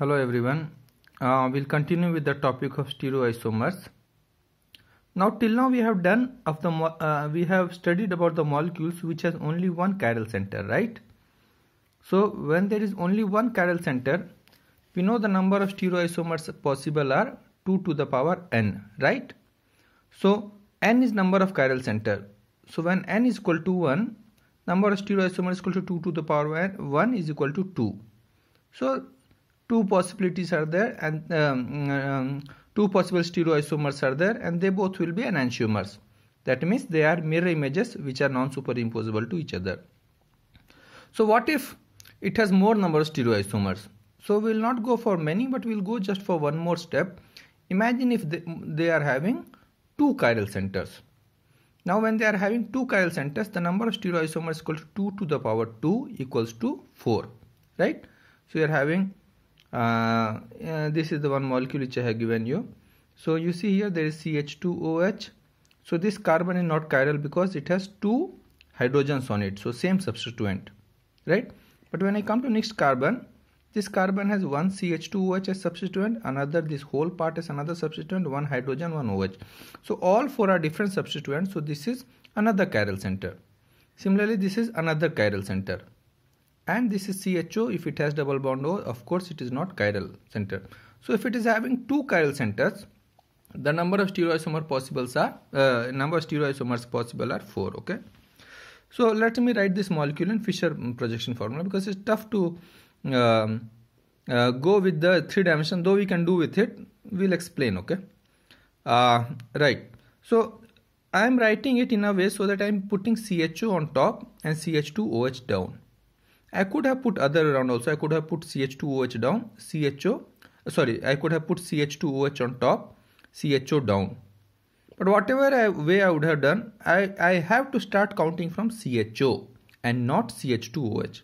Hello everyone. Uh, we'll continue with the topic of stereoisomers. Now till now we have done of the uh, we have studied about the molecules which has only one chiral center, right? So when there is only one chiral center, we know the number of stereoisomers possible are 2 to the power n, right? So n is number of chiral center. So when n is equal to 1, number of stereoisomers is equal to 2 to the power 1 is equal to 2. So two possibilities are there and um, um, two possible stereoisomers are there and they both will be enantiomers that means they are mirror images which are non-superimposable to each other so what if it has more number of stereoisomers so we will not go for many but we will go just for one more step imagine if they, they are having two chiral centers now when they are having two chiral centers the number of stereoisomers equals to 2 to the power 2 equals to 4 right so you are having uh, uh, this is the one molecule which I have given you so you see here there is CH2OH so this carbon is not chiral because it has two hydrogens on it so same substituent right but when I come to next carbon this carbon has one CH2OH as substituent another this whole part is another substituent one hydrogen one OH so all four are different substituents so this is another chiral center similarly this is another chiral center and this is CHO if it has double bond O of course it is not chiral center so if it is having two chiral centers the number of stereoisomer possible are uh, number of stereoisomers possible are 4 okay so let me write this molecule in Fisher projection formula because it's tough to um, uh, go with the three dimension though we can do with it we'll explain okay uh, right so I'm writing it in a way so that I'm putting CHO on top and CH2OH down I could have put other around also. I could have put CH2OH down, CHO, sorry, I could have put CH2OH on top, CHO down. But whatever I, way I would have done, I, I have to start counting from CHO and not CH2OH.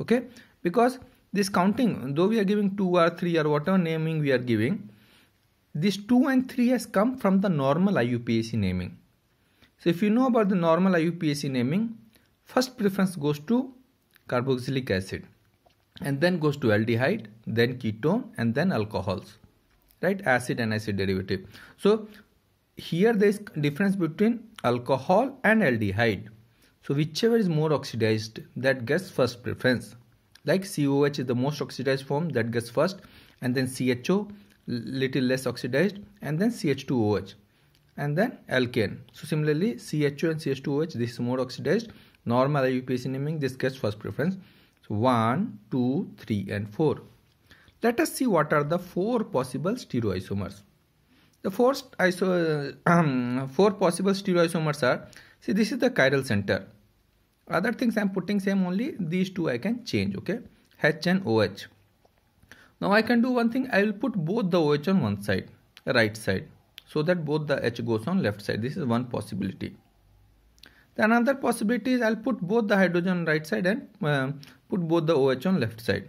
Okay, because this counting, though we are giving 2 or 3 or whatever naming we are giving, this 2 and 3 has come from the normal IUPAC naming. So if you know about the normal IUPAC naming, first preference goes to carboxylic acid and then goes to aldehyde then ketone and then alcohols right acid and acid derivative so here there is difference between alcohol and aldehyde so whichever is more oxidized that gets first preference like COH is the most oxidized form that gets first and then CHO little less oxidized and then CH2OH and then alkane so similarly CHO and CH2OH this is more oxidized normal IUPAC naming this gets first preference so 1 2 3 and 4 let us see what are the four possible stereoisomers the four, iso, uh, four possible stereoisomers are see this is the chiral center other things i'm putting same only these two i can change okay h and oh now i can do one thing i will put both the oh on one side right side so that both the h goes on left side this is one possibility the another possibility is I'll put both the hydrogen on right side and uh, put both the OH on left side.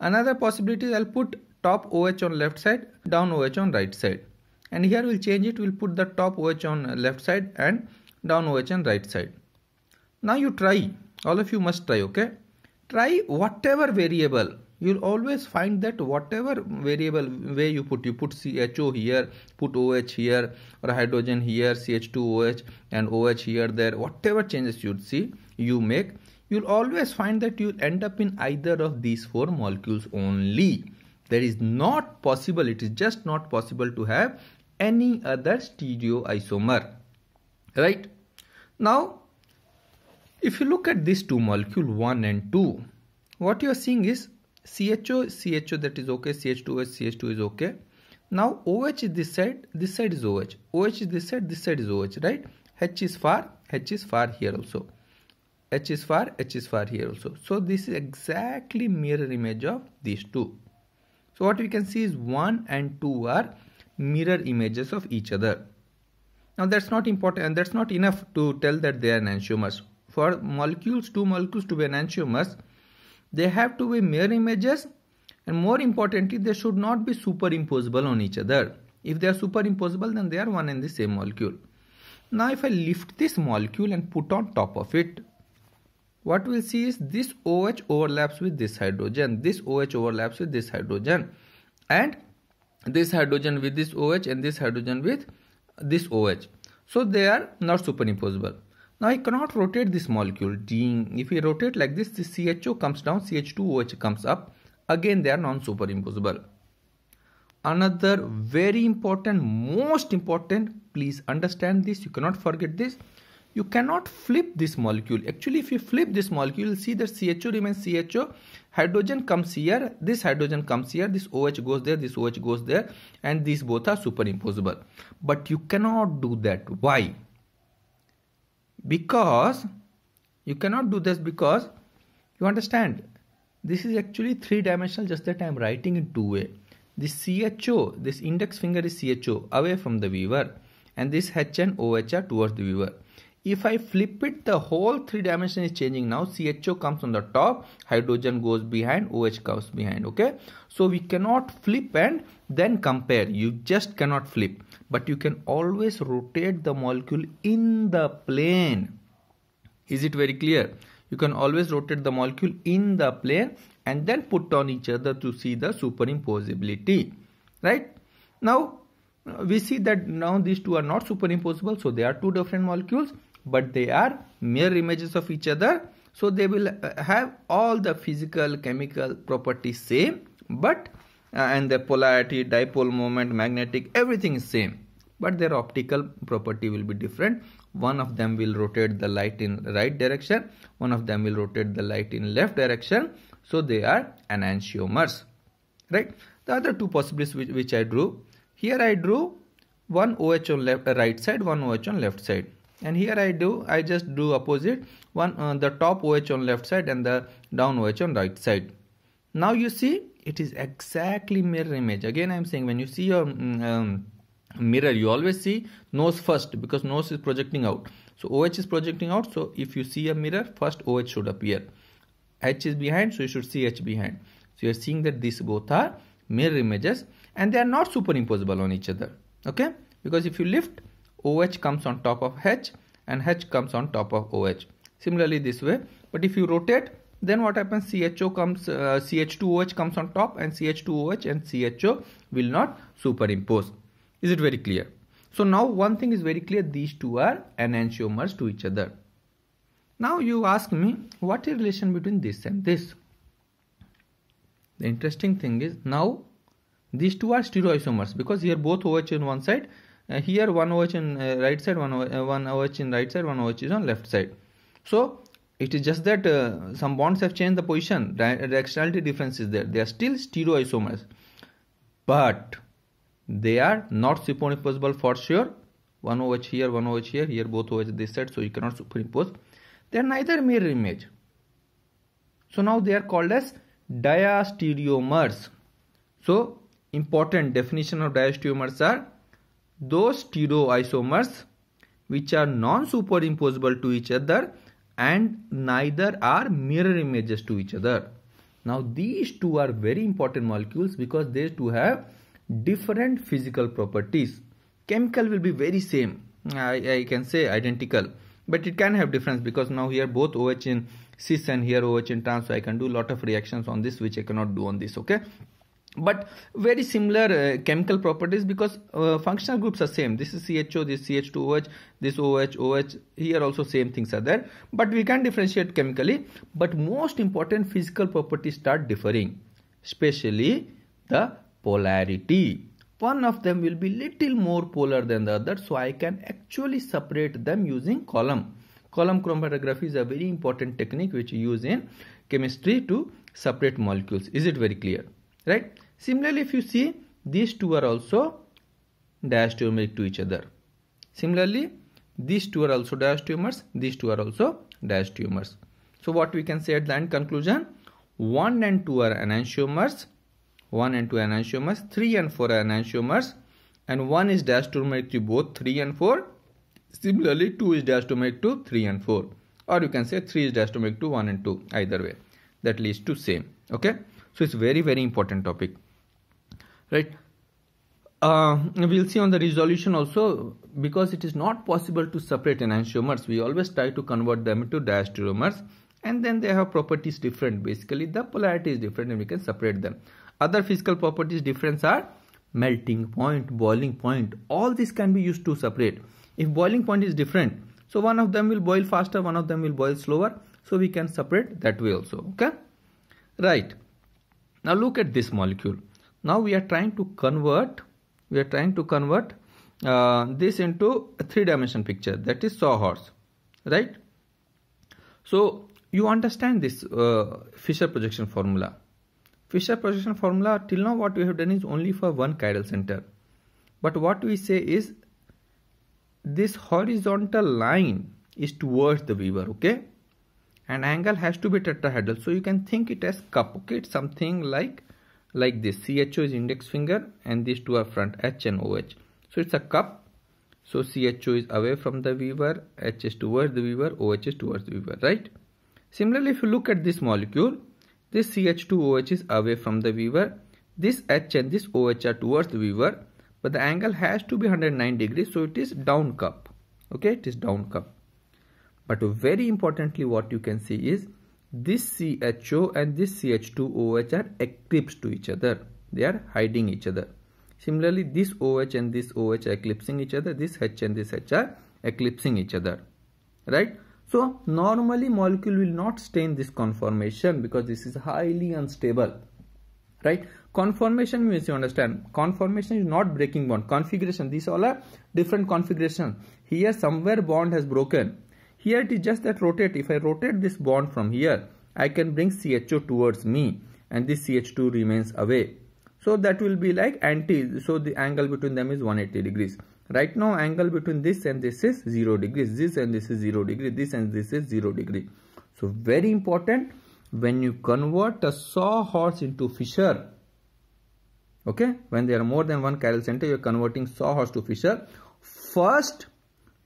Another possibility is I'll put top OH on left side, down OH on right side. And here we'll change it, we'll put the top OH on uh, left side and down OH on right side. Now you try, all of you must try, okay? Try whatever variable you'll always find that whatever variable way you put you put CHO here put OH here or hydrogen here CH2OH and OH here there whatever changes you see you make you'll always find that you end up in either of these four molecules only there is not possible it is just not possible to have any other stereoisomer right now if you look at these two molecule 1 and 2 what you are seeing is CHO, CHO that is okay, CH2OH, CH2 is okay. Now OH is this side, this side is OH. OH is this side, this side is OH, right? H is far, H is far here also. H is far, H is far here also. So this is exactly mirror image of these two. So what we can see is 1 and 2 are mirror images of each other. Now that's not important and that's not enough to tell that they are enantiomers. For molecules, two molecules to be enantiomers, they have to be mirror images and more importantly they should not be superimposable on each other if they are superimposable then they are one and the same molecule now if i lift this molecule and put on top of it what we'll see is this OH overlaps with this hydrogen this OH overlaps with this hydrogen and this hydrogen with this OH and this hydrogen with this OH so they are not superimposable now I cannot rotate this molecule. If we rotate like this, this CHO comes down, CH2OH comes up. Again, they are non-superimposable. Another very important, most important, please understand this. You cannot forget this. You cannot flip this molecule. Actually, if you flip this molecule, you'll see that CHO remains CHO. Hydrogen comes here, this hydrogen comes here, this OH goes there, this OH goes there, and these both are superimposable. But you cannot do that. Why? because you cannot do this because you understand this is actually three dimensional just that I am writing in two way this CHO this index finger is CHO away from the viewer and this and OH are towards the viewer if I flip it the whole three dimension is changing now CHO comes on the top hydrogen goes behind OH comes behind okay so we cannot flip and then compare you just cannot flip but you can always rotate the molecule in the plane is it very clear you can always rotate the molecule in the plane and then put on each other to see the superimposability right now uh, we see that now these two are not superimposable so they are two different molecules but they are mirror images of each other so they will uh, have all the physical chemical properties same but uh, and the polarity, dipole moment, magnetic, everything is same. But their optical property will be different. One of them will rotate the light in right direction. One of them will rotate the light in left direction. So they are enantiomers, right? The other two possibilities which, which I drew. Here I drew one OH on left, uh, right side, one OH on left side and here I do I just do opposite one uh, the top OH on left side and the down OH on right side now you see it is exactly mirror image again i'm saying when you see your mm, um, mirror you always see nose first because nose is projecting out so oh is projecting out so if you see a mirror first oh should appear h is behind so you should see h behind so you're seeing that these both are mirror images and they are not superimposable on each other okay because if you lift oh comes on top of h and h comes on top of oh similarly this way but if you rotate then what happens CHO comes uh, CH2OH comes on top and CH2OH and CHO will not superimpose is it very clear so now one thing is very clear these two are enantiomers to each other now you ask me what is relation between this and this the interesting thing is now these two are stereoisomers because here both OH in one side uh, here one OH in uh, right side one OH in right side one OH is on left side so it is just that uh, some bonds have changed the position. Directionality difference is there. They are still stereoisomers, but they are not superimposable for sure. One over here, one over here, here both over this side, so you cannot superimpose. They are neither mirror image. So now they are called as diastereomers. So important definition of diastereomers are those stereoisomers which are non-superimposable to each other and neither are mirror images to each other. Now these two are very important molecules because they two have different physical properties. Chemical will be very same. I, I can say identical. But it can have difference because now here both OH in cis and here OH in trans. So I can do lot of reactions on this which I cannot do on this. Okay but very similar uh, chemical properties because uh, functional groups are same this is CHO this CH2OH this OH OH here also same things are there but we can differentiate chemically but most important physical properties start differing especially the polarity one of them will be little more polar than the other so I can actually separate them using column column chromatography is a very important technique which you use in chemistry to separate molecules is it very clear right Similarly, if you see these two are also diasteomeric to each other. Similarly, these two are also diasteomers, these two are also diasteomers. So what we can say at the end conclusion, 1 and 2 are enantiomers, 1 and 2 enantiomers, 3 and 4 are enantiomers, and 1 is diasteomeric to both 3 and 4. Similarly, 2 is diasteomeric to 3 and 4. Or you can say 3 is diasteomeric to 1 and 2, either way. That leads to same. Okay. So it's very, very important topic right uh, we'll see on the resolution also because it is not possible to separate enantiomers we always try to convert them to diastereomers and then they have properties different basically the polarity is different and we can separate them other physical properties difference are melting point boiling point all this can be used to separate if boiling point is different so one of them will boil faster one of them will boil slower so we can separate that way also okay right now look at this molecule now we are trying to convert we are trying to convert uh, this into a three dimension picture that is sawhorse right so you understand this uh, fisher projection formula fisher projection formula till now what we have done is only for one chiral center but what we say is this horizontal line is towards the viewer okay and angle has to be tetrahedral so you can think it as cup okay it's something like like this CHO is index finger and these two are front H and OH so it's a cup so CHO is away from the weaver H is towards the weaver OH is towards the weaver right similarly if you look at this molecule this CH2OH is away from the weaver this H and this OH are towards the weaver but the angle has to be 109 degrees so it is down cup okay it is down cup but very importantly what you can see is this CHO and this CH2OH are eclipsed to each other. They are hiding each other. Similarly, this OH and this OH are eclipsing each other. This H and this H are eclipsing each other. Right? So, normally molecule will not stay in this conformation because this is highly unstable. Right? Conformation means you understand. Conformation is not breaking bond. Configuration. These all are different configuration. Here somewhere bond has broken here it is just that rotate. If I rotate this bond from here, I can bring CHO towards me and this CH2 remains away. So that will be like anti, so the angle between them is 180 degrees. Right now angle between this and this is 0 degrees, this and this is 0 degree, this and this is 0 degree. So very important when you convert a sawhorse into fissure. okay, when there are more than one chiral center, you are converting sawhorse to fissure. First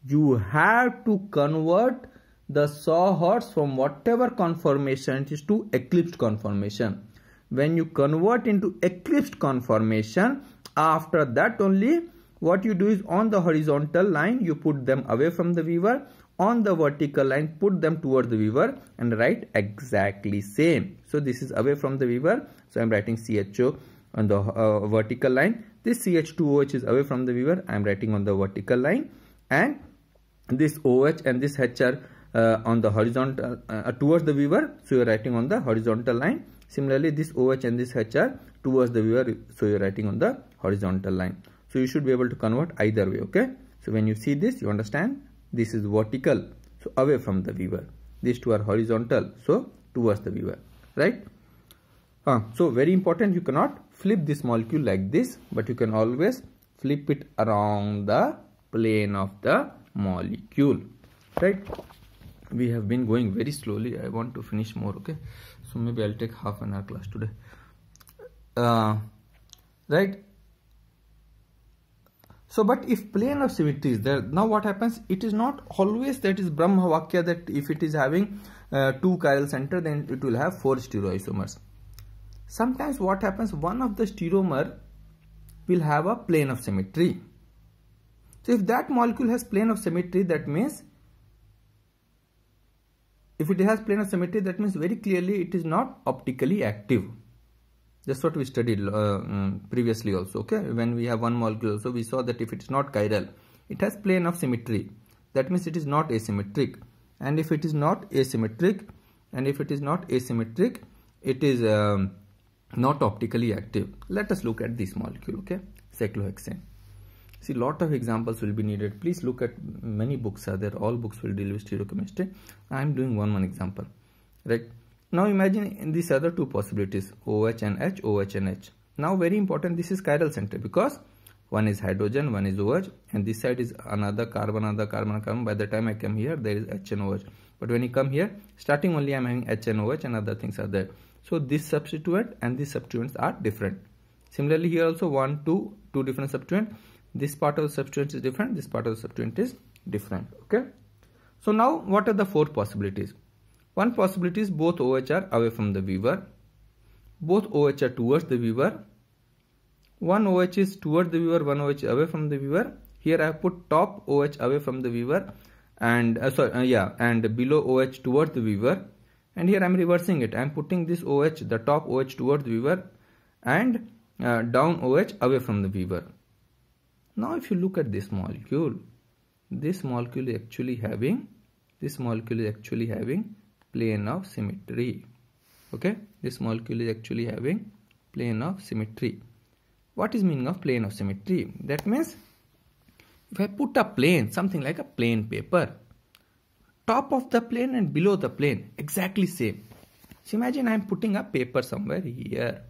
you have to convert the sawhorse from whatever conformation it is to eclipsed conformation. When you convert into eclipsed conformation, after that only what you do is on the horizontal line, you put them away from the weaver. On the vertical line, put them towards the weaver and write exactly same. So this is away from the weaver. So I'm writing CHO on the uh, vertical line. This CH2OH is away from the weaver. I'm writing on the vertical line and this OH and this H are uh, on the horizontal uh, uh, towards the viewer so you're writing on the horizontal line similarly this OH and this H are towards the viewer so you're writing on the horizontal line so you should be able to convert either way okay so when you see this you understand this is vertical so away from the viewer these two are horizontal so towards the viewer right uh, so very important you cannot flip this molecule like this but you can always flip it around the plane of the molecule right we have been going very slowly i want to finish more okay so maybe i'll take half an hour class today uh, right so but if plane of symmetry is there now what happens it is not always that is brahma vakya that if it is having uh, two chiral center then it will have four stereoisomers sometimes what happens one of the stereomer will have a plane of symmetry so if that molecule has plane of symmetry, that means if it has plane of symmetry, that means very clearly it is not optically active. That's what we studied uh, mm, previously also, okay? When we have one molecule so we saw that if it's not chiral, it has plane of symmetry. That means it is not asymmetric. And if it is not asymmetric, and if it is not asymmetric, it is um, not optically active. Let us look at this molecule, okay? Cyclohexane see lot of examples will be needed please look at many books are there all books will deal with stereochemistry i'm doing one one example right now imagine these other two possibilities oh and h oh and h now very important this is chiral center because one is hydrogen one is OH and this side is another carbon another carbon carbon by the time I come here there is H and OH but when you come here starting only I'm having H and OH and other things are there so this substituent and these substituents are different similarly here also one two two different substituent this part of the substituent is different this part of the substituent is different okay so now what are the four possibilities one possibility is both OH are away from the viewer both OH are towards the viewer one OH is towards the viewer one OH away from the viewer here I have put top OH away from the viewer and uh, sorry uh, yeah and below OH towards the viewer and here I'm reversing it I'm putting this OH the top OH towards the viewer and uh, down OH away from the viewer now if you look at this molecule, this molecule is actually having, this molecule is actually having plane of symmetry. Okay, this molecule is actually having plane of symmetry. What is meaning of plane of symmetry? That means if I put a plane, something like a plane paper, top of the plane and below the plane, exactly same. So imagine I am putting a paper somewhere here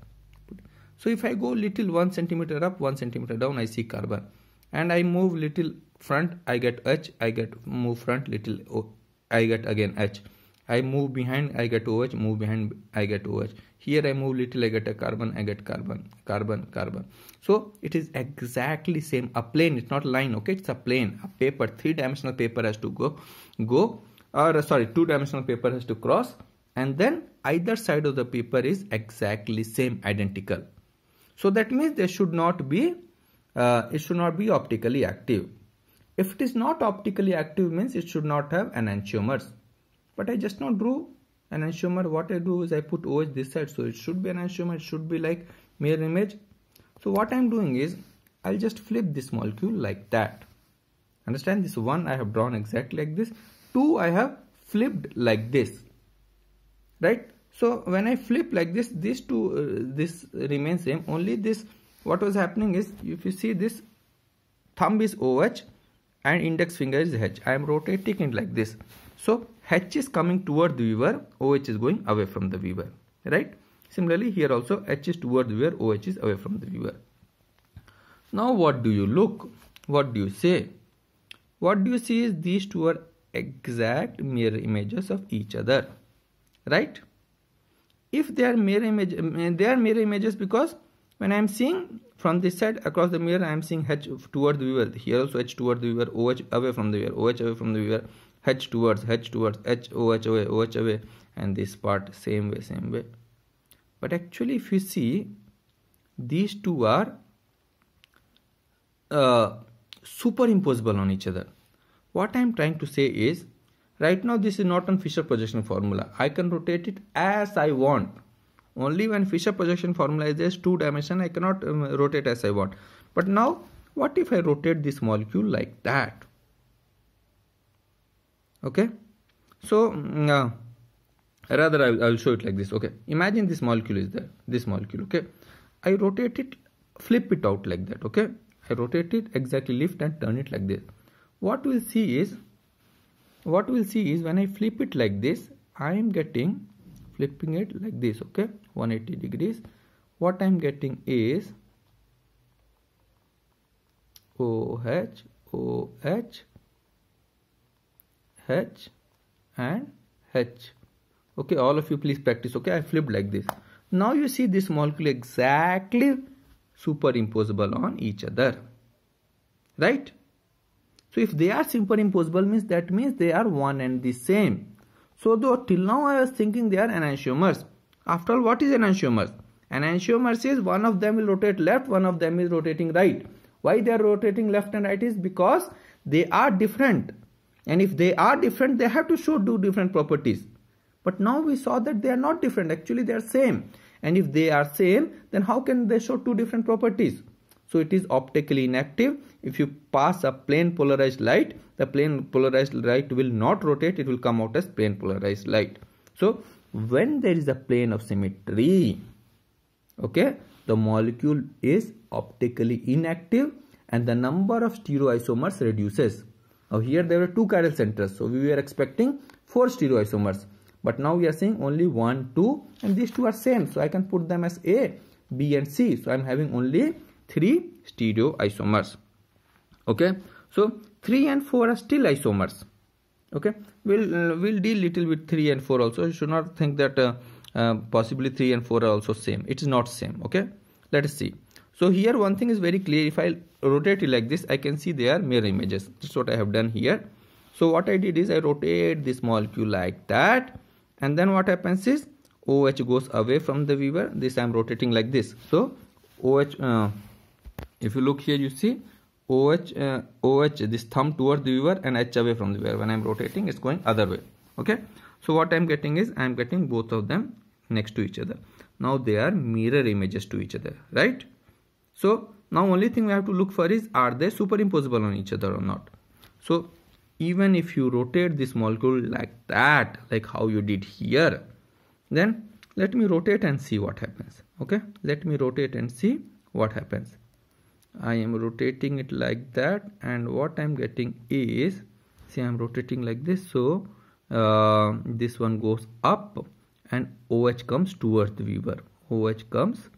so if I go little 1 centimeter up, 1 centimeter down, I see carbon. And I move little front, I get H, I get move front little O, I get again H. I move behind, I get OH, move behind, I get OH. Here I move little, I get a carbon, I get carbon, carbon, carbon. So it is exactly same, a plane, it's not line, okay, it's a plane, a paper, three-dimensional paper has to go, go, or uh, sorry, two-dimensional paper has to cross, and then either side of the paper is exactly same, identical. So that means they should not be, uh, it should not be optically active. If it is not optically active means it should not have enantiomers. But I just now drew enantiomer. What I do is I put OH this side. So it should be enantiomer. It should be like mirror image. So what I'm doing is I'll just flip this molecule like that. Understand this one I have drawn exactly like this. Two I have flipped like this. Right so when i flip like this these two uh, this remains same only this what was happening is if you see this thumb is oh and index finger is h i am rotating it like this so h is coming toward the viewer oh is going away from the viewer right similarly here also h is toward the viewer oh is away from the viewer now what do you look what do you say what do you see is these two are exact mirror images of each other right if they are mirror image they are mirror images because when I am seeing from this side across the mirror I am seeing H toward the viewer here also H toward the viewer OH away from the viewer OH away from the viewer H towards H towards H OH away OH away and this part same way same way but actually if you see these two are uh, superimposable on each other what I am trying to say is Right now this is not on Fisher projection formula. I can rotate it as I want. Only when Fisher projection formula is two dimension I cannot um, rotate as I want. But now what if I rotate this molecule like that? Okay. So mm, uh, rather I will show it like this. Okay. Imagine this molecule is there. This molecule. Okay. I rotate it flip it out like that okay I rotate it exactly lift and turn it like this what we'll see is what we'll see is when I flip it like this I am getting flipping it like this okay 180 degrees what I am getting is OH OH H and H okay all of you please practice okay I flipped like this now you see this molecule exactly superimposable on each other right so if they are superimposable means that means they are one and the same. So though till now I was thinking they are enantiomers. After all what is enantiomers? Enantiomers is one of them will rotate left, one of them is rotating right. Why they are rotating left and right is because they are different. And if they are different they have to show two different properties. But now we saw that they are not different actually they are same. And if they are same then how can they show two different properties? So it is optically inactive if you pass a plane polarized light the plane polarized light will not rotate it will come out as plane polarized light so when there is a plane of symmetry okay the molecule is optically inactive and the number of stereoisomers reduces now here there were two chiral centers so we were expecting four stereoisomers but now we are seeing only one two and these two are same so i can put them as a b and c so i'm having only three stereoisomers okay so 3 and 4 are still isomers okay we'll we'll deal little with 3 and 4 also you should not think that uh, uh, possibly 3 and 4 are also same it is not same okay let us see so here one thing is very clear if i rotate it like this i can see they are mirror images that's what i have done here so what i did is i rotate this molecule like that and then what happens is oh goes away from the viewer this i'm rotating like this so oh uh, if you look here you see OH, uh, OH, this thumb towards the viewer and H away from the viewer. When I'm rotating, it's going other way. Okay. So what I'm getting is I'm getting both of them next to each other. Now they are mirror images to each other, right? So now only thing we have to look for is are they superimposable on each other or not? So even if you rotate this molecule like that, like how you did here, then let me rotate and see what happens. Okay. Let me rotate and see what happens. I am rotating it like that and what I'm getting is see I'm rotating like this so uh, this one goes up and OH comes towards the viewer OH comes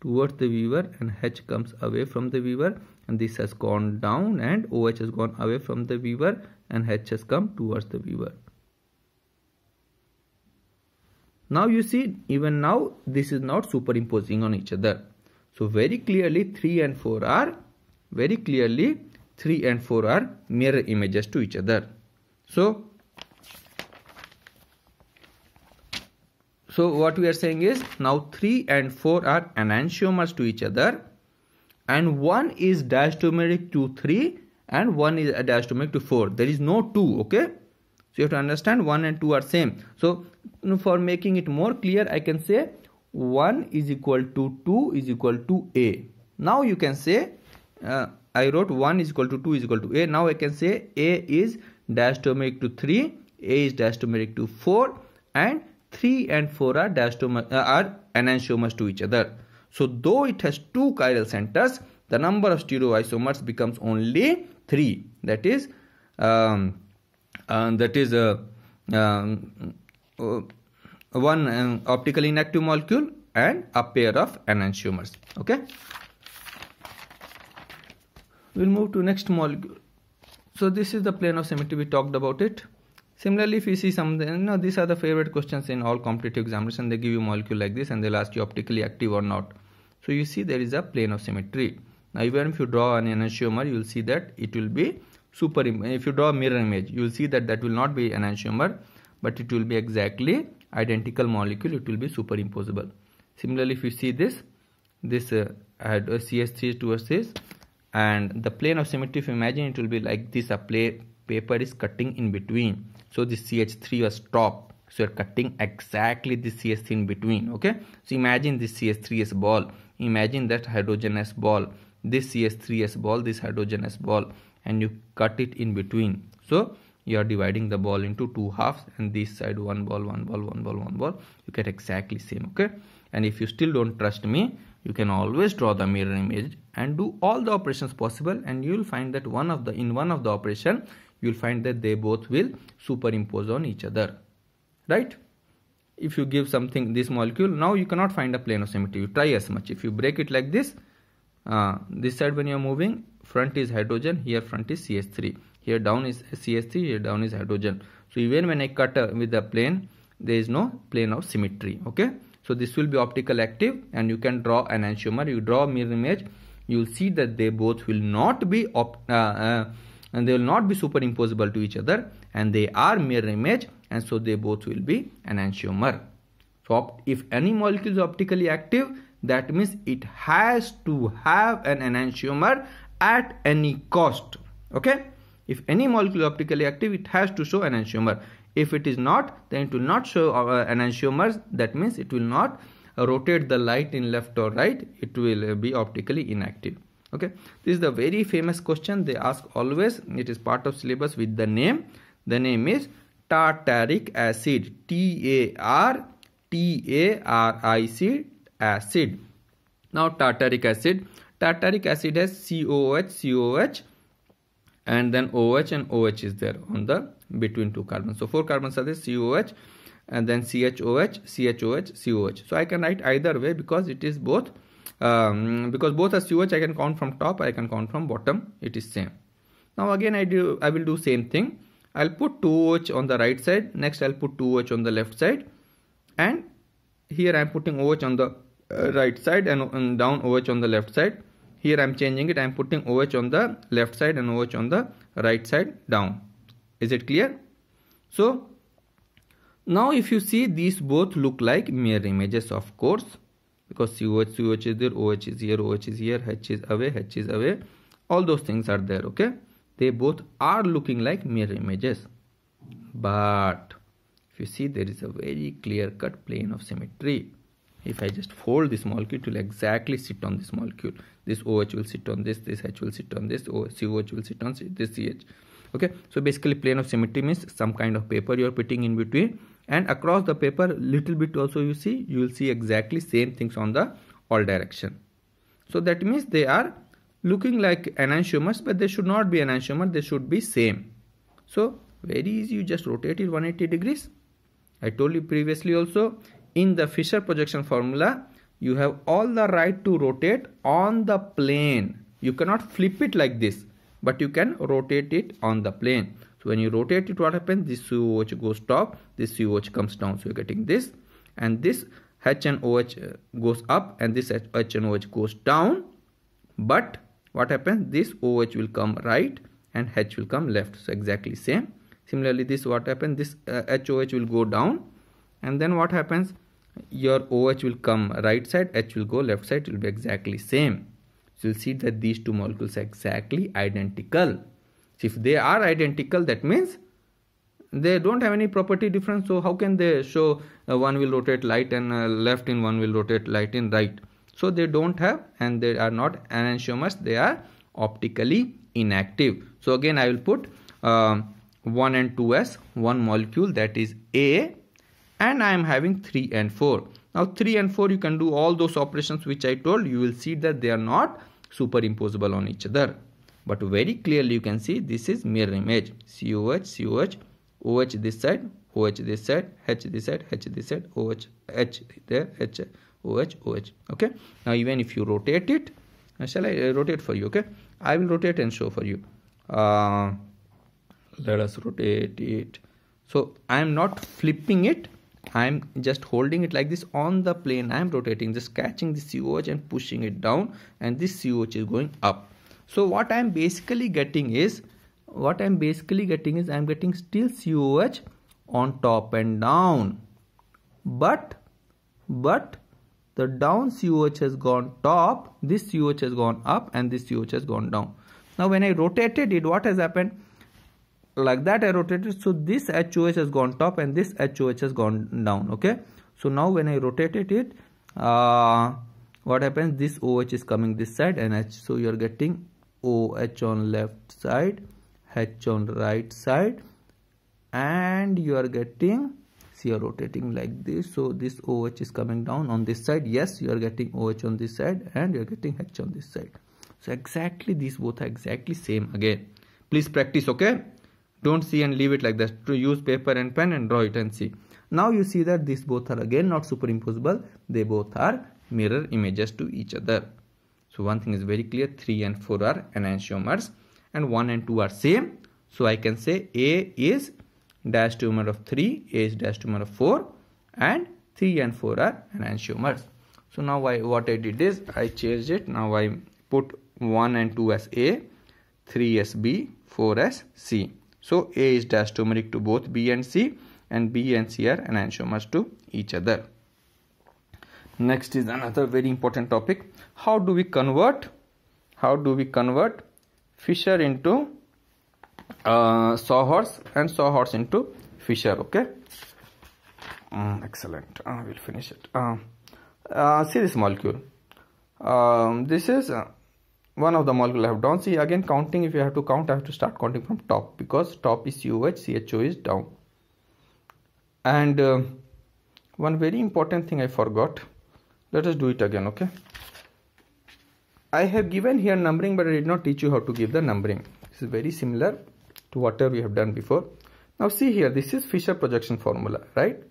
towards the viewer and H comes away from the viewer and this has gone down and OH has gone away from the viewer and H has come towards the viewer now you see even now this is not superimposing on each other so very clearly 3 and 4 are very clearly 3 and 4 are mirror images to each other. So So what we are saying is now 3 and 4 are enantiomers to each other and 1 is diatomeric to 3 and 1 is diatomeric to 4. There is no 2 okay. So you have to understand 1 and 2 are same. So for making it more clear I can say 1 is equal to 2 is equal to a now you can say uh, i wrote 1 is equal to 2 is equal to a now i can say a is dash to 3 a is dash to 4 and 3 and 4 are dash uh, are enantiomers to each other so though it has two chiral centers the number of stereoisomers becomes only 3 that is um, uh, that is uh, um, uh, one um, optically inactive molecule and a pair of enantiomers okay we'll move to next molecule so this is the plane of symmetry we talked about it similarly if you see something you know these are the favorite questions in all competitive examination they give you molecule like this and they'll ask you optically active or not so you see there is a plane of symmetry now even if you draw an enantiomer you'll see that it will be super if you draw a mirror image you'll see that that will not be enantiomer but it will be exactly identical molecule it will be superimposable similarly if you see this this uh, had a ch3 towards this and the plane of symmetry if you imagine it will be like this a play, paper is cutting in between so this ch3 was top so you're cutting exactly this ch3 in between okay so imagine this ch3 is ball imagine that hydrogen s ball this ch3 ball this hydrogen s ball and you cut it in between so you are dividing the ball into two halves and this side one ball one ball one ball one ball you get exactly same okay and if you still don't trust me you can always draw the mirror image and do all the operations possible and you will find that one of the in one of the operation you will find that they both will superimpose on each other right if you give something this molecule now you cannot find a plane of symmetry you try as much if you break it like this uh, this side when you are moving front is hydrogen here front is ch3 here down is CH3 here down is hydrogen so even when I cut uh, with the plane there is no plane of symmetry okay so this will be optical active and you can draw an enantiomer you draw mirror image you will see that they both will not be uh, uh, and they will not be superimposable to each other and they are mirror image and so they both will be an enantiomer so if any molecule is optically active that means it has to have an enantiomer at any cost okay if any molecule optically active, it has to show enantiomer. If it is not, then it will not show uh, enantiomers. That means it will not uh, rotate the light in left or right. It will uh, be optically inactive. Okay, this is the very famous question they ask always. It is part of syllabus with the name. The name is tartaric acid. T A R T A R I C acid. Now tartaric acid. Tartaric acid has COH, COH and then OH and OH is there on the between two carbons. So four carbons are there COH and then CHOH, CHOH, COH. So I can write either way because it is both um, because both are COH I can count from top I can count from bottom it is same. Now again I do I will do same thing. I'll put 2OH on the right side next I'll put 2OH on the left side and here I'm putting OH on the uh, right side and, and down OH on the left side here I'm changing it I'm putting OH on the left side and OH on the right side down is it clear so now if you see these both look like mirror images of course because COH, COH is there, OH is here, OH is here, H is away, H is away. All those things are there, okay? They both are looking like mirror images. But if you see there is a very clear cut plane of symmetry if I just fold this molecule it will exactly sit on this molecule this OH will sit on this this H will sit on this COH will sit on this CH okay so basically plane of symmetry means some kind of paper you are putting in between and across the paper little bit also you see you will see exactly same things on the all direction so that means they are looking like enantiomers but they should not be enantiomer they should be same so very easy you just rotate it 180 degrees I told you previously also in the Fisher projection formula, you have all the right to rotate on the plane. You cannot flip it like this, but you can rotate it on the plane. So when you rotate it, what happens? This COH goes top, this COH comes down. So you're getting this, and this H and OH uh, goes up, and this H and OH goes down. But what happens? This OH will come right, and H will come left. So exactly same. Similarly, this what happens? This uh, HOH will go down, and then what happens? your OH will come right side, H will go left side, it will be exactly same. So you'll see that these two molecules are exactly identical. So if they are identical, that means they don't have any property difference. So how can they show uh, one will rotate light and uh, left in one will rotate light in right? So they don't have and they are not enantiomers, they are optically inactive. So again I will put uh, 1 and 2 as one molecule that is A and I am having 3 and 4. Now 3 and 4 you can do all those operations which I told you will see that they are not superimposable on each other. But very clearly you can see this is mirror image COH, COH, OH this side, OH this side, H this side, H this side, OH, H there, H, OH, OH. Okay. Now even if you rotate it, uh, shall I uh, rotate for you? Okay. I will rotate and show for you. Uh, let us rotate it. So I am not flipping it I'm just holding it like this on the plane. I'm rotating, just catching the COH and pushing it down and this COH is going up. So what I'm basically getting is, what I'm basically getting is I'm getting still COH on top and down. But, but the down COH has gone top, this COH has gone up and this COH has gone down. Now when I rotated it, what has happened? like that I rotated so this HOH has gone top and this HOH has gone down okay so now when I rotated it uh, what happens this OH is coming this side and H so you are getting OH on left side H on right side and you are getting see you are rotating like this so this OH is coming down on this side yes you are getting OH on this side and you are getting H on this side so exactly these both are exactly same again please practice okay don't see and leave it like that to use paper and pen and draw it and see now you see that these both are again not superimposable they both are mirror images to each other so one thing is very clear 3 and 4 are enantiomers and 1 and 2 are same so i can say a is dash tumor of 3 a is dash tumor of 4 and 3 and 4 are enantiomers so now I, what i did is i changed it now i put 1 and 2 as a 3 as b 4 as c so A is diastomeric to both B and C and B and C are enantiomers to each other. Next is another very important topic. How do we convert? How do we convert Fischer into uh, sawhorse and sawhorse into Fischer? Okay. Mm, excellent. Uh, we'll finish it. Uh, uh see this molecule. Um, this is uh, one of the molecule I have down. See again counting if you have to count I have to start counting from top because top is COH, CHO is down. And uh, one very important thing I forgot. Let us do it again okay. I have given here numbering but I did not teach you how to give the numbering. This is very similar to whatever we have done before. Now see here this is Fisher projection formula right.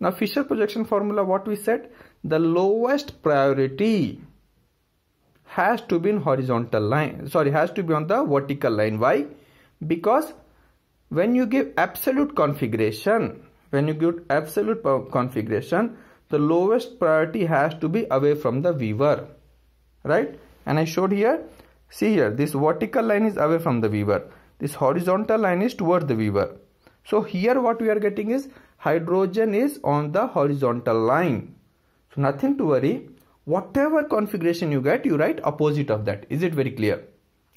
Now Fisher projection formula what we said the lowest priority has to be in horizontal line sorry has to be on the vertical line why because when you give absolute configuration when you give absolute configuration the lowest priority has to be away from the viewer right and I showed here see here this vertical line is away from the viewer this horizontal line is toward the viewer so here what we are getting is hydrogen is on the horizontal line so nothing to worry whatever configuration you get you write opposite of that is it very clear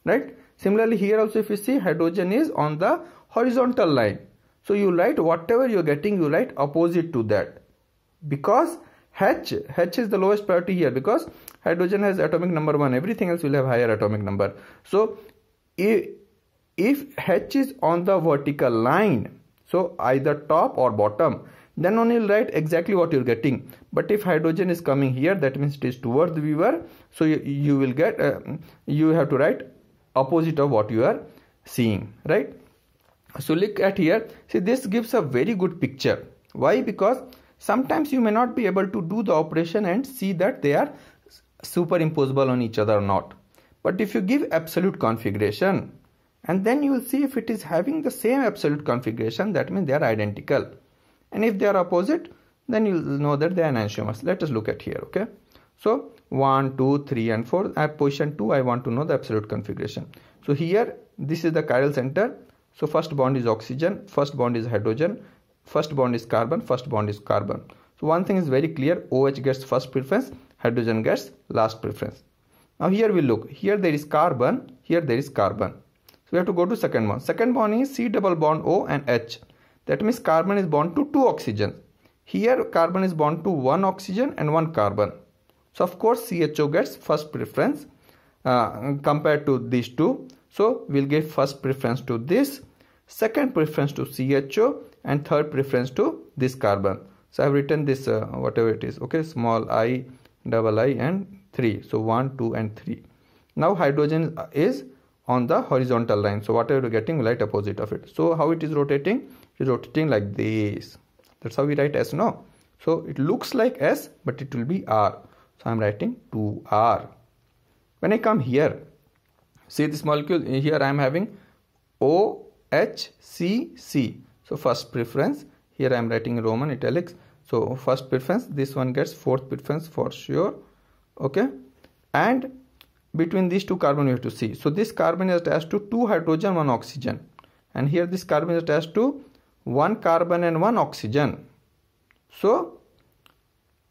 right similarly here also if you see hydrogen is on the horizontal line so you write whatever you're getting you write opposite to that because H H is the lowest priority here because hydrogen has atomic number 1 everything else will have higher atomic number so if, if H is on the vertical line so either top or bottom then only write exactly what you're getting but if hydrogen is coming here that means it is towards the viewer so you, you will get uh, you have to write opposite of what you are seeing right so look at here see this gives a very good picture why because sometimes you may not be able to do the operation and see that they are superimposable on each other or not but if you give absolute configuration and then you will see if it is having the same absolute configuration that means they are identical and if they are opposite then you'll know that they are enantiomers let us look at here okay so 1 2 3 and 4 at position 2 i want to know the absolute configuration so here this is the chiral center so first bond is oxygen first bond is hydrogen first bond is carbon first bond is carbon so one thing is very clear oh gets first preference hydrogen gets last preference now here we look here there is carbon here there is carbon so we have to go to second one second bond is c double bond o and h that means carbon is bonded to two oxygens here carbon is bound to one oxygen and one carbon. So of course CHO gets first preference uh, compared to these two. So we'll give first preference to this, second preference to CHO and third preference to this carbon. So I have written this uh, whatever it is okay small i double i and 3. So 1, 2 and 3. Now hydrogen is on the horizontal line. So whatever you're getting light opposite of it. So how it is rotating? It is rotating like this that's how we write s now so it looks like s but it will be r so i'm writing 2r when i come here see this molecule eh, here i am having o h c c so first preference here i am writing roman italics so first preference this one gets fourth preference for sure okay and between these two carbon we have to see so this carbon is attached to two hydrogen one oxygen and here this carbon is attached to one carbon and one oxygen so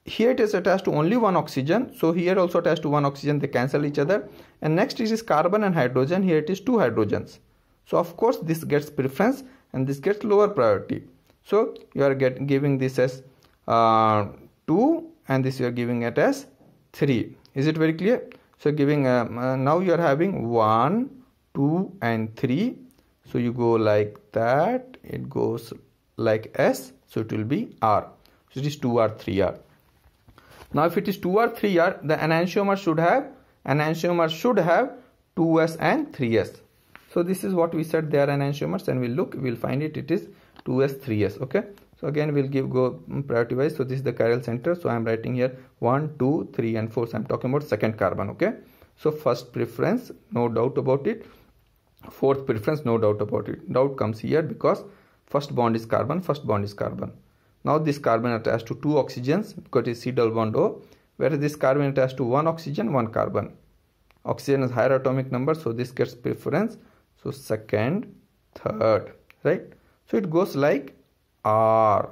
here it is attached to only one oxygen so here also attached to one oxygen they cancel each other and next it is carbon and hydrogen here it is two hydrogens so of course this gets preference and this gets lower priority so you are giving this as uh, 2 and this you are giving it as 3 is it very clear so giving um, uh, now you are having 1 2 and 3 so you go like that it goes like s so it will be r so it is 2r 3r now if it is 2r 3r the enantiomer should have enantiomer should have 2s and 3s so this is what we said they are enantiomers and we'll look we'll find it it is 2s 3s okay so again we'll give go mm, priority wise so this is the chiral center so i'm writing here 1 2 3 and 4 so i'm talking about second carbon okay so first preference no doubt about it Fourth preference, no doubt about it. Doubt comes here because first bond is carbon, first bond is carbon. Now this carbon attached to two oxygens because it is C double bond O, whereas this carbon attached to one oxygen, one carbon. Oxygen is higher atomic number, so this gets preference. So second, third, right? So it goes like R.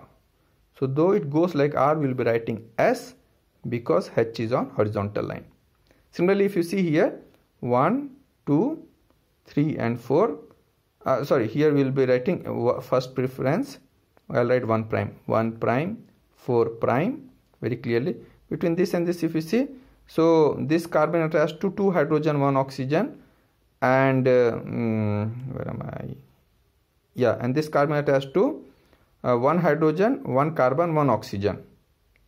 So though it goes like R, we'll be writing S because H is on horizontal line. Similarly, if you see here, 1, 2, 3 and 4 uh, sorry here we will be writing uh, first preference I'll write 1 prime 1 prime 4 prime very clearly between this and this if you see so this carbon attached to 2 hydrogen 1 oxygen and uh, mm, where am I yeah and this carbon attached to uh, 1 hydrogen 1 carbon 1 oxygen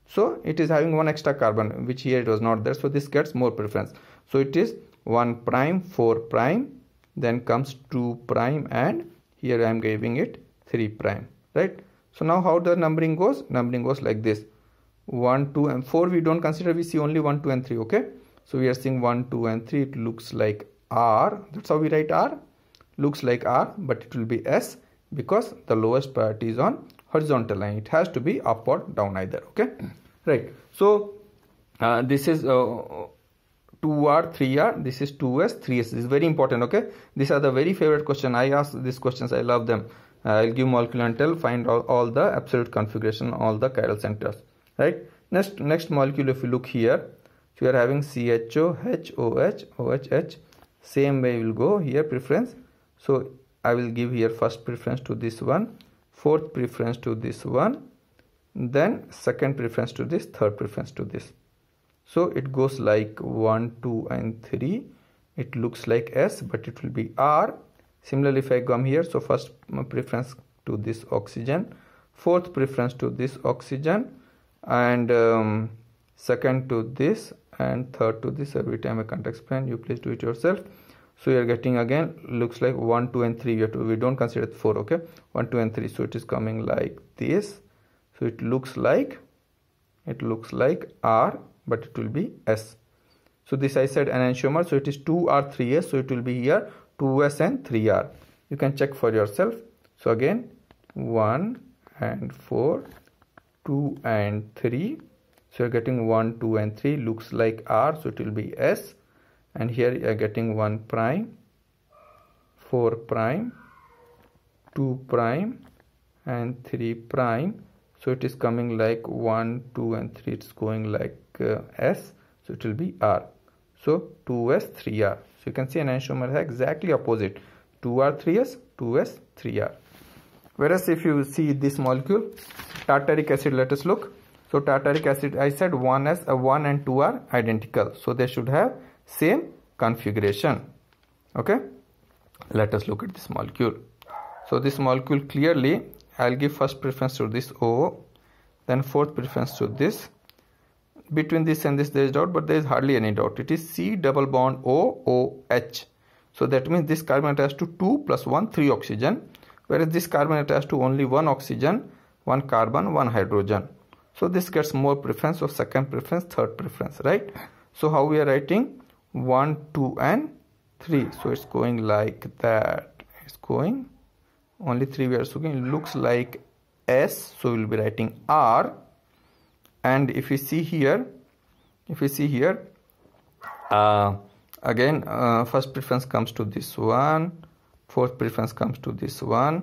so it is having one extra carbon which here it was not there so this gets more preference so it is 1 prime 4 prime then comes 2 prime and here I am giving it 3 prime right so now how the numbering goes numbering goes like this 1 2 and 4 we don't consider we see only 1 2 and 3 okay so we are seeing 1 2 and 3 it looks like R that's how we write R looks like R but it will be S because the lowest priority is on horizontal line it has to be up or down either okay right so uh, this is uh, 2R, 3R, this is 2S, 3S. This is very important, okay? These are the very favorite question. I ask these questions, I love them. Uh, I'll give molecule until find all, all the absolute configuration, all the chiral centers, right? Next, next molecule, if you look here, so you are having CHO, HOH, OHH. Same way will go here, preference. So I will give here first preference to this one, fourth preference to this one, then second preference to this, third preference to this so it goes like 1 2 and 3 it looks like s but it will be r similarly if i come here so first mm, preference to this oxygen fourth preference to this oxygen and um, second to this and third to this every time i can't explain you please do it yourself so you are getting again looks like 1 2 and 3 to, we don't consider 4 okay 1 2 and 3 so it is coming like this so it looks like it looks like r but it will be s so this i said enantiomer so it is 2 or 3s so it will be here 2s and 3r you can check for yourself so again 1 and 4 2 and 3 so you're getting 1 2 and 3 looks like r so it will be s and here you're getting 1 prime 4 prime 2 prime and 3 prime so it is coming like 1 2 and 3 it's going like uh, s so it will be r so 2s 3r so you can see an enantiomer is exactly opposite 2r 3s 2s 3r whereas if you see this molecule tartaric acid let us look so tartaric acid i said 1s uh, 1 and 2 are identical so they should have same configuration okay let us look at this molecule so this molecule clearly I'll give first preference to this O then fourth preference to this between this and this there is dot but there is hardly any dot it is C double bond O O H so that means this carbon attached to 2 plus 1 3 oxygen whereas this carbon attached to only 1 oxygen 1 carbon 1 hydrogen so this gets more preference so second preference third preference right so how we are writing 1 2 and 3 so it's going like that it's going only 3 we are looking looks like s so we'll be writing r and if we see here if we see here uh, again uh, first preference comes to this one fourth preference comes to this one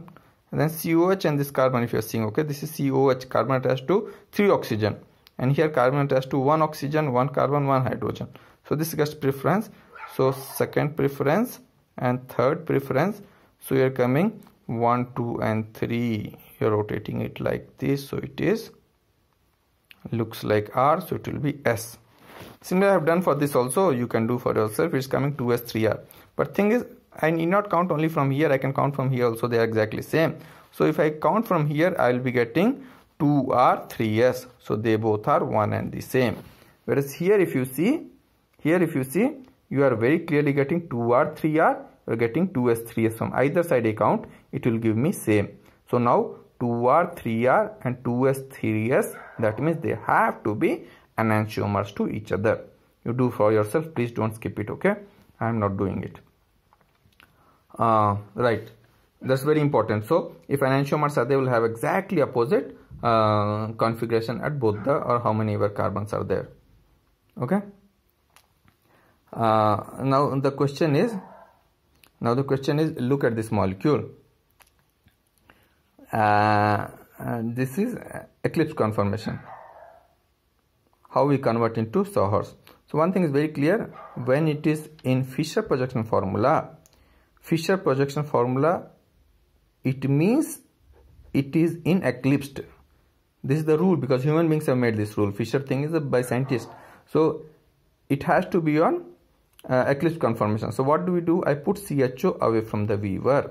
and then COH and this carbon if you are seeing okay this is COH carbon attached to 3 oxygen and here carbon attached to 1 oxygen 1 carbon 1 hydrogen so this gets preference so second preference and third preference so we are coming 1 2 and 3 you're rotating it like this so it is looks like r so it will be s similar i have done for this also you can do for yourself it's coming 2s 3r but thing is i need not count only from here i can count from here also they are exactly same so if i count from here i will be getting 2r 3s so they both are one and the same whereas here if you see here if you see you are very clearly getting 2r 3r you're getting 2s 3s from either side a count it will give me same so now 2r 3r and 2s 3s that means they have to be enantiomers to each other you do for yourself please don't skip it okay i am not doing it uh, right that's very important so if enantiomers are they will have exactly opposite uh, configuration at both the or how many ever carbons are there okay uh, now the question is now the question is look at this molecule uh, uh, this is eclipse conformation how we convert into sawhorse? so one thing is very clear when it is in Fisher projection formula Fisher projection formula it means it is in eclipsed this is the rule because human beings have made this rule Fisher thing is a, by scientists so it has to be on uh, eclipse conformation so what do we do I put CHO away from the weaver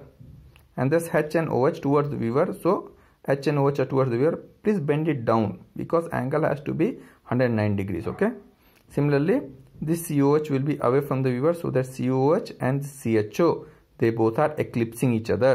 and this H and OH towards the viewer so H and OH are towards the viewer please bend it down because angle has to be 109 degrees okay similarly this COH will be away from the viewer so that COH and CHO they both are eclipsing each other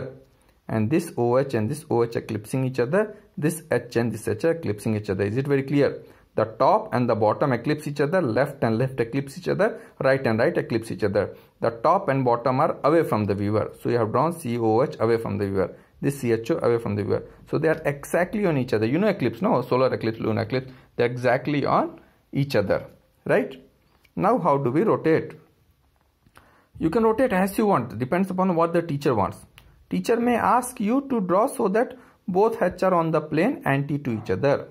and this OH and this OH eclipsing each other this H and this H are eclipsing each other is it very clear the top and the bottom eclipse each other left and left eclipse each other right and right eclipse each other the top and bottom are away from the viewer. So you have drawn COH away from the viewer. This CHO away from the viewer. So they are exactly on each other. You know eclipse, no? Solar eclipse, lunar eclipse. They are exactly on each other. Right? Now how do we rotate? You can rotate as you want. Depends upon what the teacher wants. Teacher may ask you to draw so that both H are on the plane anti to each other.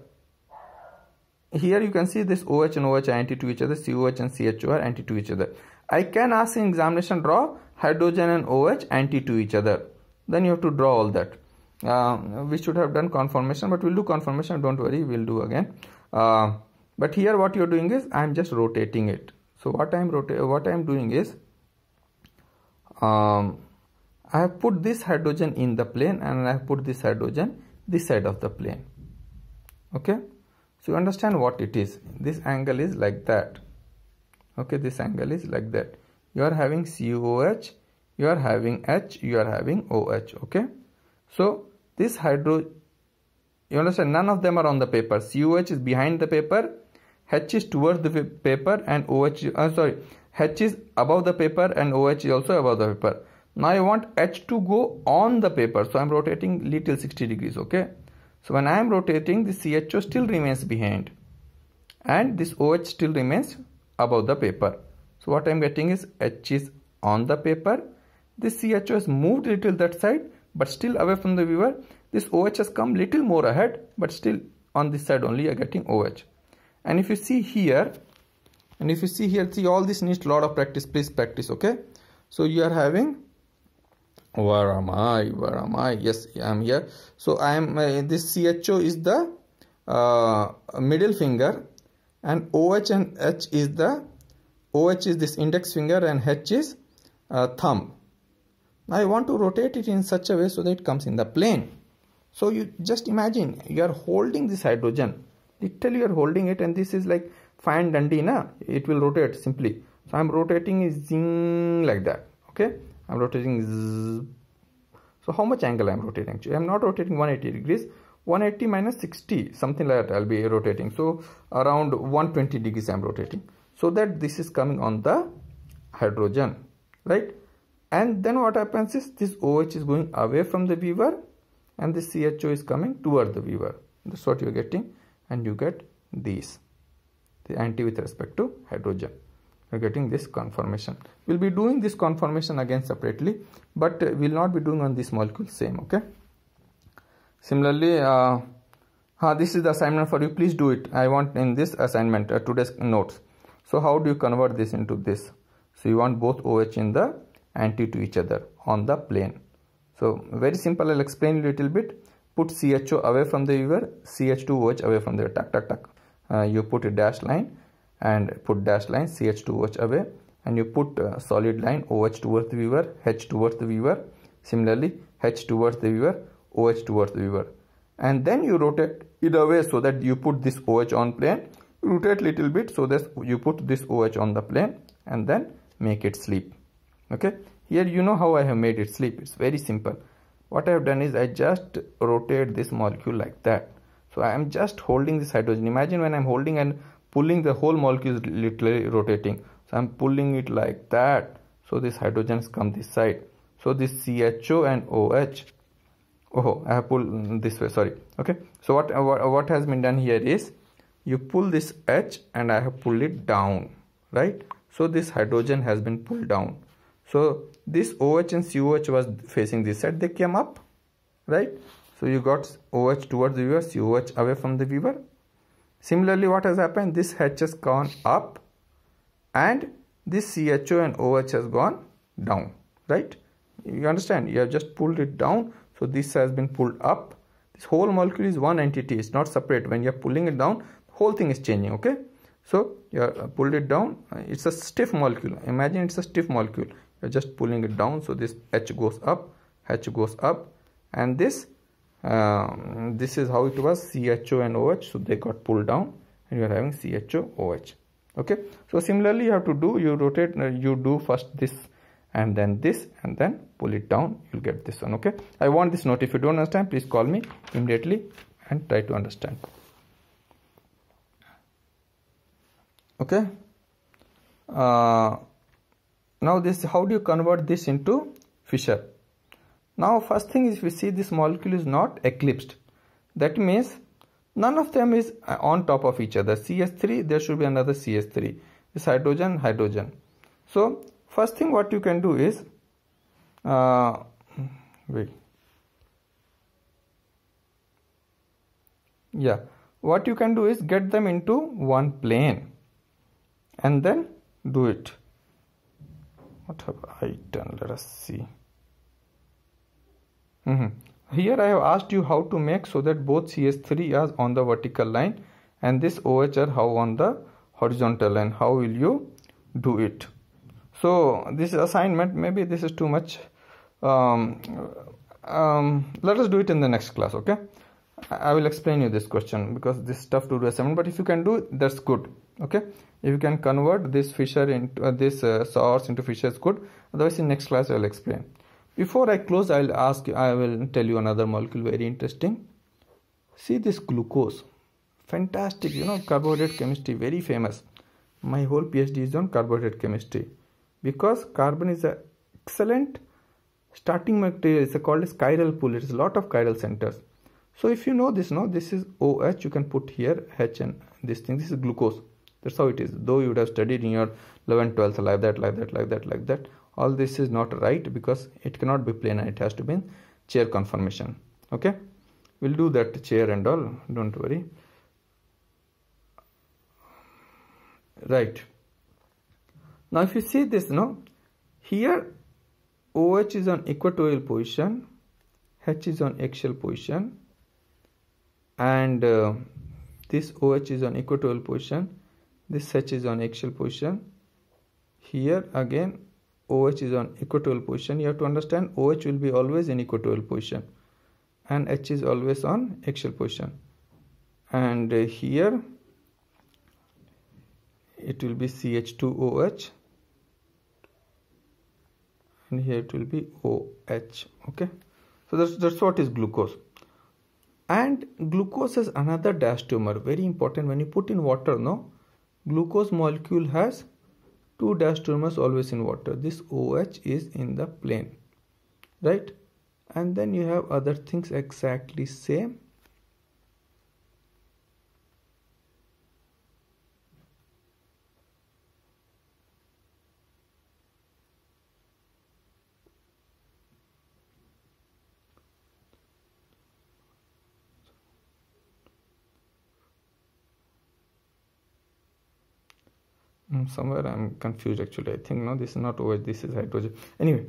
Here you can see this OH and OH are anti to each other, COH and CHO are anti to each other. I can ask in examination draw hydrogen and OH anti to each other. Then you have to draw all that. Uh, we should have done conformation, but we'll do conformation. Don't worry, we'll do again. Uh, but here what you're doing is I'm just rotating it. So what I'm what I'm doing is um, I have put this hydrogen in the plane and I have put this hydrogen this side of the plane. Okay. So you understand what it is. This angle is like that okay this angle is like that you are having COH you are having H you are having OH okay so this hydro you understand none of them are on the paper COH is behind the paper H is towards the paper and OH uh, sorry H is above the paper and OH is also above the paper now I want H to go on the paper so I'm rotating little 60 degrees okay so when I am rotating the CHO still remains behind and this OH still remains above the paper. So what I am getting is H is on the paper. This CHO has moved little that side but still away from the viewer. This OH has come little more ahead but still on this side only you are getting OH. And if you see here and if you see here see all this needs a lot of practice please practice okay. So you are having where am I where am I yes I am here. So I am uh, this CHO is the uh, middle finger and OH and H is the OH is this index finger and H is uh, thumb. I want to rotate it in such a way so that it comes in the plane. So you just imagine you are holding this hydrogen. Literally you are holding it and this is like fine dandy na. It will rotate simply. So I'm rotating zing like that. Okay. I'm rotating zzz. So how much angle I'm rotating? I'm not rotating 180 degrees. 180 minus 60 something like that I'll be rotating so around 120 degrees I'm rotating so that this is coming on the hydrogen right and then what happens is this OH is going away from the viewer and the CHO is coming toward the viewer that's what you're getting and you get these the anti with respect to hydrogen you're getting this conformation we'll be doing this conformation again separately but uh, we'll not be doing on this molecule same okay Similarly, uh, uh, this is the assignment for you. Please do it. I want in this assignment uh, today's notes. So how do you convert this into this? So you want both OH in the anti to each other on the plane. So very simple. I'll explain a little bit. Put CHO away from the viewer, CH2OH away from the tuck tuck tuck. Uh, you put a dash line and put dash line CH2OH away and you put uh, solid line OH towards the viewer, H towards the viewer. Similarly, H towards the viewer, OH towards the viewer. And then you rotate it away so that you put this OH on plane. Rotate little bit so that you put this OH on the plane and then make it sleep. Okay. Here you know how I have made it sleep. It's very simple. What I have done is I just rotate this molecule like that. So I am just holding this hydrogen. Imagine when I'm holding and pulling the whole molecule is literally rotating. So I'm pulling it like that. So these hydrogens come this side. So this CHO and OH oh I have pulled this way sorry okay so what, what what has been done here is you pull this H and I have pulled it down right so this hydrogen has been pulled down so this OH and COH was facing this side they came up right so you got OH towards the viewer COH away from the viewer similarly what has happened this H has gone up and this CHO and OH has gone down right you understand you have just pulled it down so this has been pulled up. This whole molecule is one entity. It's not separate. When you're pulling it down, the whole thing is changing. Okay. So you are uh, pulled it down. Uh, it's a stiff molecule. Imagine it's a stiff molecule. You're just pulling it down. So this H goes up, H goes up, and this um, this is how it was CHO and OH. So they got pulled down, and you are having CHO OH. Okay. So similarly, you have to do you rotate. Uh, you do first this and then this and then pull it down you'll get this one okay i want this note if you don't understand please call me immediately and try to understand okay uh, now this how do you convert this into fissure now first thing is we see this molecule is not eclipsed that means none of them is uh, on top of each other cs3 there should be another cs3 this hydrogen hydrogen so first thing what you can do is uh, wait yeah what you can do is get them into one plane and then do it what have i done let us see mm -hmm. here i have asked you how to make so that both cs3 are on the vertical line and this oh are how on the horizontal line how will you do it so this assignment maybe this is too much um, um, let us do it in the next class okay I will explain you this question because this is tough to do assignment but if you can do that's good okay if you can convert this Fisher into uh, this uh, source into Fisher is good otherwise in next class I will explain before I close I will ask I will tell you another molecule very interesting see this glucose fantastic you know carbohydrate chemistry very famous my whole PhD is on carbohydrate chemistry because carbon is an excellent starting material it's called a chiral pool it's a lot of chiral centers so if you know this now this is OH you can put here H and this thing this is glucose that's how it is though you would have studied in your 11th 12th like that like that like that like that all this is not right because it cannot be planar it has to be in chair conformation okay we'll do that chair and all don't worry right now if you see this now here OH is on equatorial position H is on axial position and uh, this OH is on equatorial position this H is on axial position here again OH is on equatorial position you have to understand OH will be always in equatorial position and H is always on axial position and uh, here it will be CH2OH and here it will be OH okay so that's that's what is glucose and glucose is another tumor very important when you put in water no glucose molecule has two tumors always in water this OH is in the plane right and then you have other things exactly same somewhere i'm confused actually i think no this is not oh this is hydrogen anyway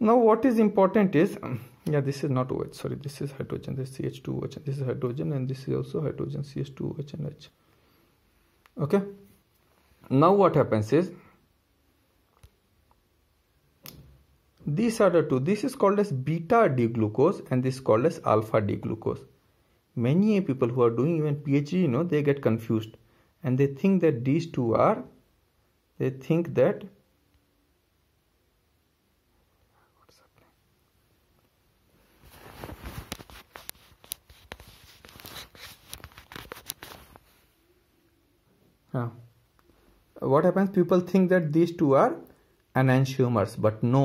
now what is important is um, yeah this is not oh sorry this is hydrogen this is ch2oh this is hydrogen and this is also hydrogen ch2oh and h okay now what happens is these are the two this is called as beta d glucose and this is called as alpha d glucose many people who are doing even phd you know they get confused and they think that these two are they think that what happens people think that these two are enantiomers but no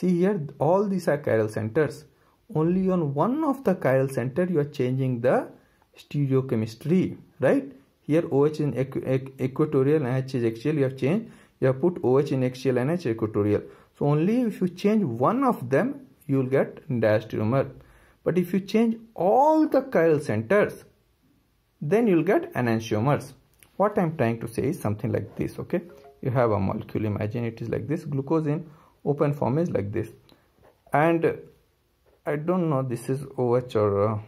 see here all these are chiral centers only on one of the chiral center you are changing the stereochemistry right here OH in equatorial NH is axial. You have changed. You have put OH in axial NH equatorial. So only if you change one of them, you will get diastereomer. But if you change all the chiral centers, then you will get enantiomers. What I am trying to say is something like this. Okay, you have a molecule. Imagine it is like this. Glucose in open form is like this, and I don't know this is OH or uh,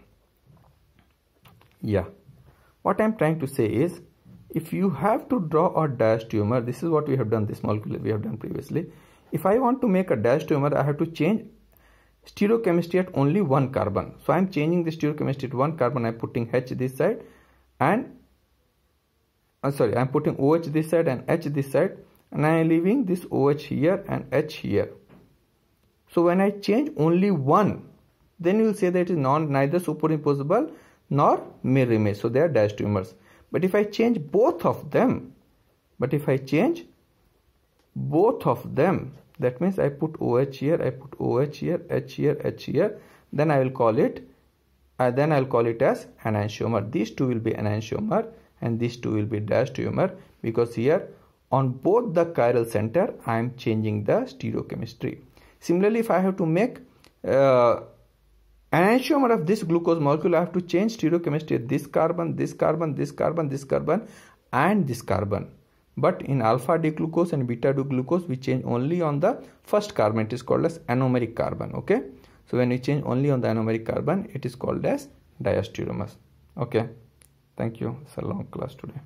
yeah what I'm trying to say is, if you have to draw a dash tumor, this is what we have done, this molecule we have done previously. If I want to make a dash tumor, I have to change stereochemistry at only one carbon. So I'm changing the stereochemistry at one carbon. I'm putting H this side and uh, sorry, I'm putting OH this side and H this side and I am leaving this OH here and H here. So when I change only one, then you will say that it is non neither superimposable nor may remain. So they are dash tumors. But if I change both of them, but if I change both of them, that means I put OH here, I put OH here, H here, H here, then I will call it, uh, then I'll call it as enantiomer. These two will be enantiomer and these two will be dash tumor because here on both the chiral center I am changing the stereochemistry. Similarly, if I have to make uh, an enantiomer of this glucose molecule, I have to change stereochemistry. This carbon, this carbon, this carbon, this carbon, and this carbon. But in alpha D glucose and beta D glucose, we change only on the first carbon. It is called as anomeric carbon. Okay. So when we change only on the anomeric carbon, it is called as diastereomers. Okay. Thank you. It's a long class today.